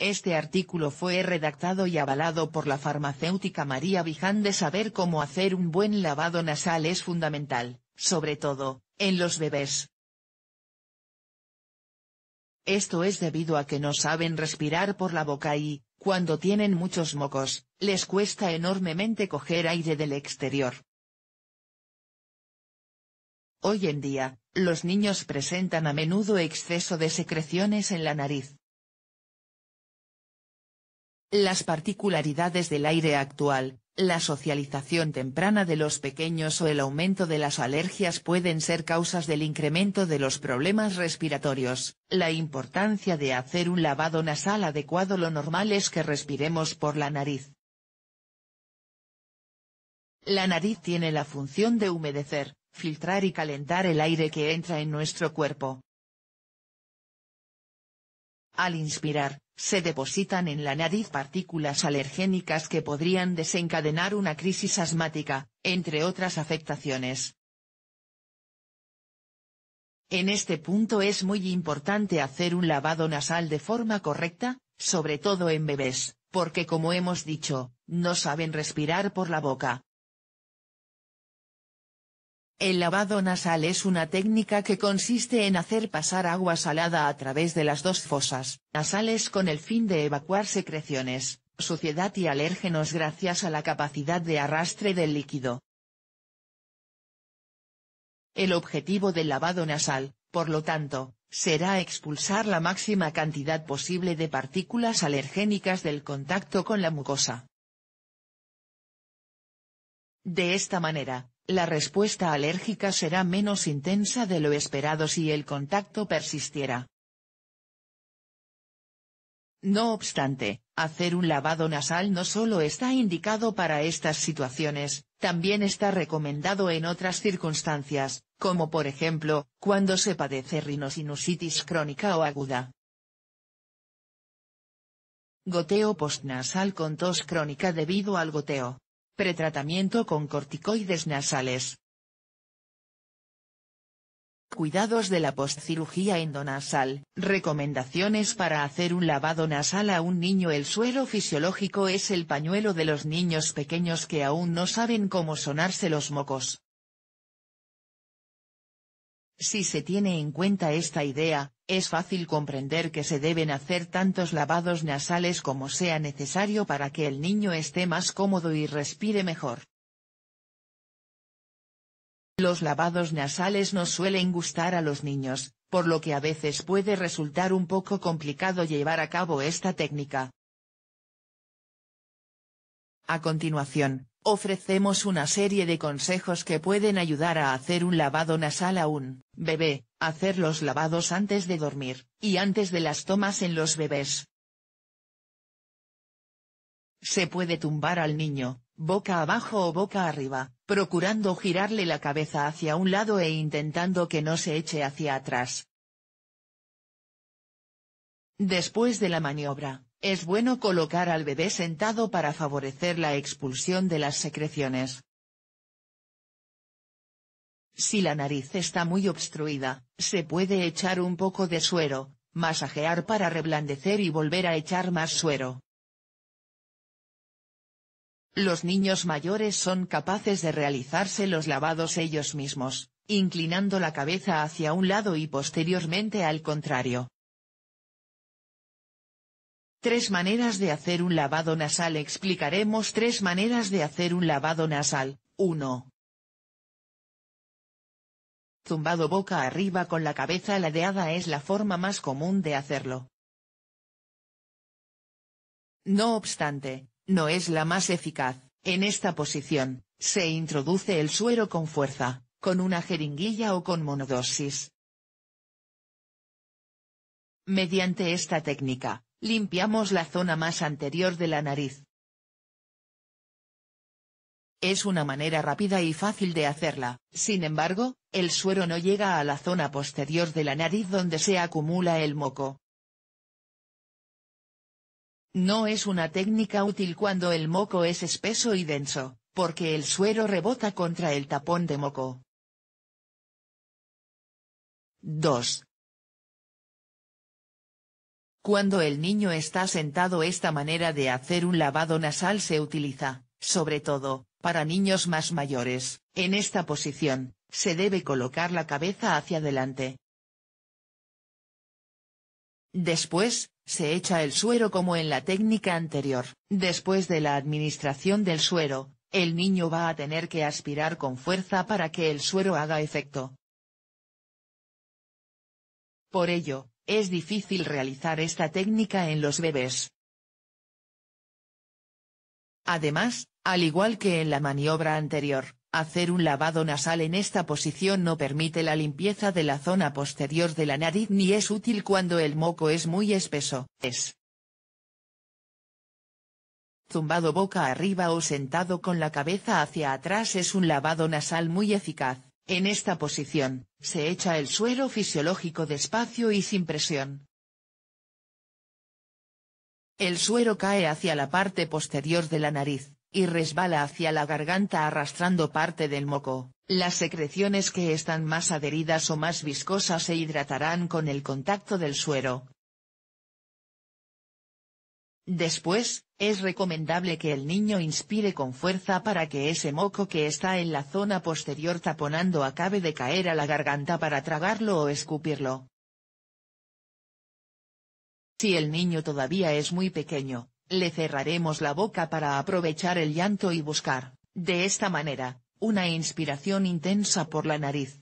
Este artículo fue redactado y avalado por la farmacéutica María Viján de saber cómo hacer un buen lavado nasal es fundamental, sobre todo, en los bebés. Esto es debido a que no saben respirar por la boca y, cuando tienen muchos mocos, les cuesta enormemente coger aire del exterior. Hoy en día, los niños presentan a menudo exceso de secreciones en la nariz, las particularidades del aire actual, la socialización temprana de los pequeños o el aumento de las alergias pueden ser causas del incremento de los problemas respiratorios. La importancia de hacer un lavado nasal adecuado lo normal es que respiremos por la nariz. La nariz tiene la función de humedecer, filtrar y calentar el aire que entra en nuestro cuerpo. Al inspirar, se depositan en la nariz partículas alergénicas que podrían desencadenar una crisis asmática, entre otras afectaciones. En este punto es muy importante hacer un lavado nasal de forma correcta, sobre todo en bebés, porque como hemos dicho, no saben respirar por la boca, el lavado nasal es una técnica que consiste en hacer pasar agua salada a través de las dos fosas nasales con el fin de evacuar secreciones, suciedad y alérgenos gracias a la capacidad de arrastre del líquido. El objetivo del lavado nasal, por lo tanto, será expulsar la máxima cantidad posible de partículas alergénicas del contacto con la mucosa. De esta manera, la respuesta alérgica será menos intensa de lo esperado si el contacto persistiera. No obstante, hacer un lavado nasal no solo está indicado para estas situaciones, también está recomendado en otras circunstancias, como por ejemplo, cuando se padece rinosinusitis crónica o aguda. Goteo postnasal con tos crónica debido al goteo. Pretratamiento con corticoides nasales. Cuidados de la postcirugía endonasal, recomendaciones para hacer un lavado nasal a un niño El suelo fisiológico es el pañuelo de los niños pequeños que aún no saben cómo sonarse los mocos. Si se tiene en cuenta esta idea, es fácil comprender que se deben hacer tantos lavados nasales como sea necesario para que el niño esté más cómodo y respire mejor. Los lavados nasales no suelen gustar a los niños, por lo que a veces puede resultar un poco complicado llevar a cabo esta técnica. A continuación, ofrecemos una serie de consejos que pueden ayudar a hacer un lavado nasal aún bebé, hacer los lavados antes de dormir, y antes de las tomas en los bebés. Se puede tumbar al niño, boca abajo o boca arriba, procurando girarle la cabeza hacia un lado e intentando que no se eche hacia atrás. Después de la maniobra, es bueno colocar al bebé sentado para favorecer la expulsión de las secreciones. Si la nariz está muy obstruida, se puede echar un poco de suero, masajear para reblandecer y volver a echar más suero. Los niños mayores son capaces de realizarse los lavados ellos mismos, inclinando la cabeza hacia un lado y posteriormente al contrario. Tres maneras de hacer un lavado nasal Explicaremos tres maneras de hacer un lavado nasal, 1 tumbado boca arriba con la cabeza ladeada es la forma más común de hacerlo. No obstante, no es la más eficaz, en esta posición, se introduce el suero con fuerza, con una jeringuilla o con monodosis. Mediante esta técnica, limpiamos la zona más anterior de la nariz, es una manera rápida y fácil de hacerla, sin embargo, el suero no llega a la zona posterior de la nariz donde se acumula el moco. No es una técnica útil cuando el moco es espeso y denso, porque el suero rebota contra el tapón de moco. 2. Cuando el niño está sentado esta manera de hacer un lavado nasal se utiliza, sobre todo, para niños más mayores, en esta posición, se debe colocar la cabeza hacia adelante. Después, se echa el suero como en la técnica anterior. Después de la administración del suero, el niño va a tener que aspirar con fuerza para que el suero haga efecto. Por ello, es difícil realizar esta técnica en los bebés. Además, al igual que en la maniobra anterior, hacer un lavado nasal en esta posición no permite la limpieza de la zona posterior de la nariz ni es útil cuando el moco es muy espeso. zumbado boca arriba o sentado con la cabeza hacia atrás es un lavado nasal muy eficaz. En esta posición, se echa el suero fisiológico despacio y sin presión. El suero cae hacia la parte posterior de la nariz, y resbala hacia la garganta arrastrando parte del moco. Las secreciones que están más adheridas o más viscosas se hidratarán con el contacto del suero. Después, es recomendable que el niño inspire con fuerza para que ese moco que está en la zona posterior taponando acabe de caer a la garganta para tragarlo o escupirlo. Si el niño todavía es muy pequeño, le cerraremos la boca para aprovechar el llanto y buscar, de esta manera, una inspiración intensa por la nariz.